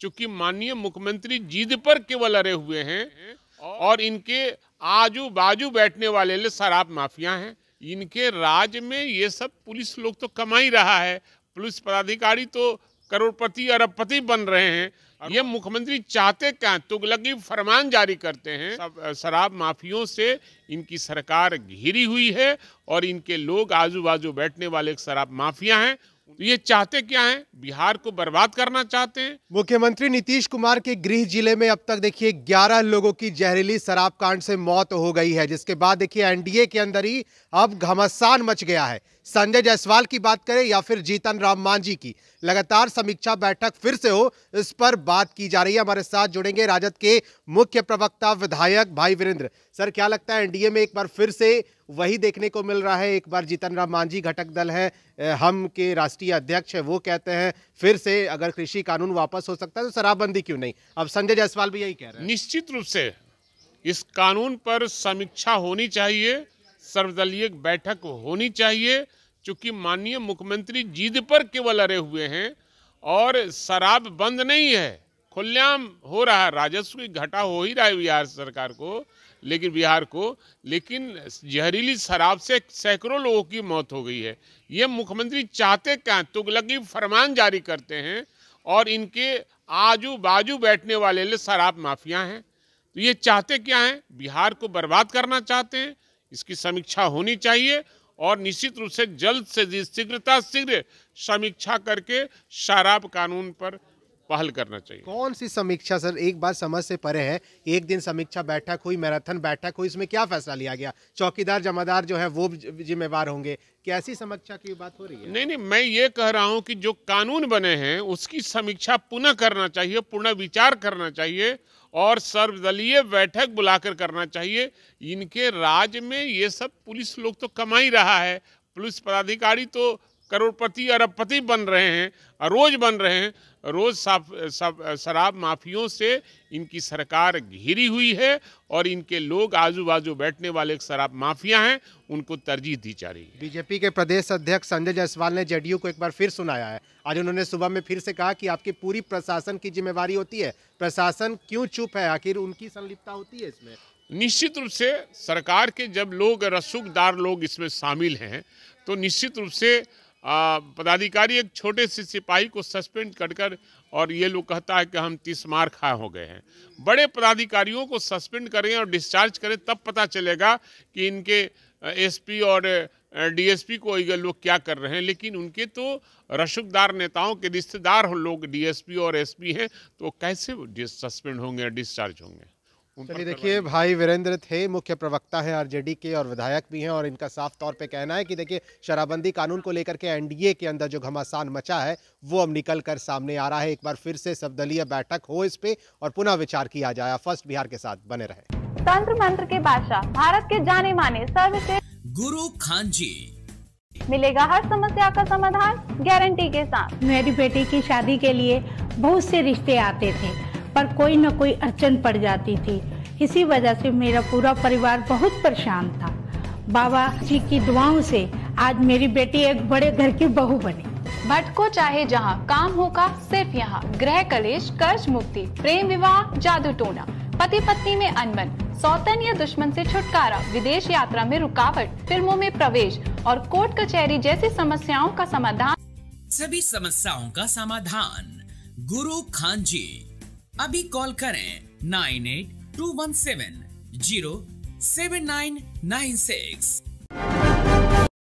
चूंकि माननीय मुख्यमंत्री जिद पर केवल अरे हुए हैं और इनके आजू बाजू बैठने वाले शराब माफिया हैं इनके राज में ये सब पुलिस लोग तो कमा ही रहा है पुलिस पदाधिकारी तो करोड़पति अरबपति बन रहे हैं ये मुख्यमंत्री चाहते क्या तुगलकी फरमान जारी करते हैं शराब माफियों से इनकी सरकार घिरी हुई है और इनके लोग आजू बाजू बैठने वाले शराब माफिया हैं तो ये चाहते क्या हैं बिहार को बर्बाद करना चाहते हैं मुख्यमंत्री नीतीश कुमार के गृह जिले में अब तक देखिए 11 लोगों की जहरीली शराब कांड से मौत हो गई है जिसके बाद देखिए एनडीए के अंदर ही अब घमासान मच गया है संजय जायसवाल की बात करें या फिर जीतन राम मांझी की लगातार समीक्षा बैठक फिर से हो इस पर बात की जा रही है हमारे साथ जुड़ेंगे राजद के मुख्य प्रवक्ता विधायक भाई वीरेंद्र सर क्या लगता है एनडीए में एक बार फिर से वही देखने को मिल रहा है एक बार जीतन राम मांझी घटक दल है हम के राष्ट्रीय अध्यक्ष है वो कहते हैं फिर से अगर कृषि कानून वापस हो सकता है तो शराबबंदी क्यों नहीं अब संजय जायसवाल भी यही कह रहे हैं निश्चित रूप से इस कानून पर समीक्षा होनी चाहिए सर्वदलीय बैठक होनी चाहिए चूंकि माननीय मुख्यमंत्री जिद पर केवल अरे हुए हैं और शराब बंद नहीं है खुल्याम हो रहा है राजस्व की घटा हो ही रहा है बिहार सरकार को लेकिन बिहार को लेकिन जहरीली शराब से सैकड़ों लोगों की मौत हो गई है ये मुख्यमंत्री चाहते क्या तुगलकी तो फरमान जारी करते हैं और इनके आजू बाजू बैठने वाले लिए शराब माफिया हैं तो ये चाहते क्या हैं बिहार को बर्बाद करना चाहते हैं इसकी समीक्षा होनी चाहिए और निश्चित रूप से जल्द से जल्द शीघ्रता शीघ्र समीक्षा करके शराब कानून पर पहल करना चाहिए कौन सी समीक्षा सर एक बार समझ से परे है एक दिन समीक्षा बैठक हुई मैराथन बैठक हुई इसमें क्या फैसला लिया गया चौकीदार जमादार जो है वो जिम्मेवार होंगे कैसी समीक्षा की बात हो रही है नहीं नहीं मैं ये कह रहा हूँ कि जो कानून बने हैं उसकी समीक्षा पुनः करना चाहिए पुनः विचार करना चाहिए और सर्वदलीय बैठक बुलाकर करना चाहिए इनके राज्य में ये सब पुलिस लोग तो कमा ही रहा है पुलिस पदाधिकारी तो करोड़पति अरबपति बन रहे हैं रोज बन रहे हैं रोज साफ, शराब माफियों से इनकी सरकार घिरी हुई है और इनके लोग आजू बाजू बैठने वाले शराब माफिया हैं उनको तरजीह दी जा रही है बीजेपी के प्रदेश अध्यक्ष संजय जायसवाल ने जेडीयू को एक बार फिर सुनाया है आज उन्होंने सुबह में फिर से कहा कि आपकी पूरी प्रशासन की जिम्मेवारी होती है प्रशासन क्यों चुप है आखिर उनकी संलिप्तता होती है इसमें निश्चित रूप से सरकार के जब लोग रसूखदार लोग इसमें शामिल हैं तो निश्चित रूप से पदाधिकारी एक छोटे से सिपाही को सस्पेंड कर कर और ये लोग कहता है कि हम तीस मार खा हो गए हैं बड़े पदाधिकारियों को सस्पेंड करें और डिस्चार्ज करें तब पता चलेगा कि इनके एसपी और डीएसपी को ये लोग क्या कर रहे हैं लेकिन उनके तो रशुकदार नेताओं के रिश्तेदार लोग डीएसपी और एसपी हैं तो कैसे सस्पेंड होंगे डिस्चार्ज होंगे चलिए देखिए भाई वीरेंद्र थे मुख्य प्रवक्ता हैं आरजेडी के और विधायक भी हैं और इनका साफ तौर पे कहना है कि देखिए शराबबंदी कानून को लेकर के एनडीए के अंदर जो घमासान मचा है वो अब निकल कर सामने आ रहा है एक बार फिर से सबदलीय बैठक हो इस पे और पुनः विचार किया जाए फर्स्ट बिहार के साथ बने रहे तंत्र मंत्र के बादशाह भारत के जाने माने सर्वश्रेष्ठ गुरु खान जी मिलेगा हर समस्या का समाधान गारंटी के साथ मेरी बेटी की शादी के लिए बहुत से रिश्ते आते थे पर कोई न कोई अड़चन पड़ जाती थी इसी वजह से मेरा पूरा परिवार बहुत परेशान था बाबा जी की दुआओं से आज मेरी बेटी एक बड़े घर की बहू बनी को चाहे जहाँ काम होगा सिर्फ यहाँ ग्रह कलेश कर्ज मुक्ति प्रेम विवाह जादू टोना पति पत्नी में अनबन सौतन या दुश्मन से छुटकारा विदेश यात्रा में रुकावट फिल्मों में प्रवेश और कोर्ट कचहरी जैसी समस्याओं का समाधान सभी समस्याओं का समाधान गुरु खान जी अभी कॉल करें nine eight two one seven zero seven nine nine six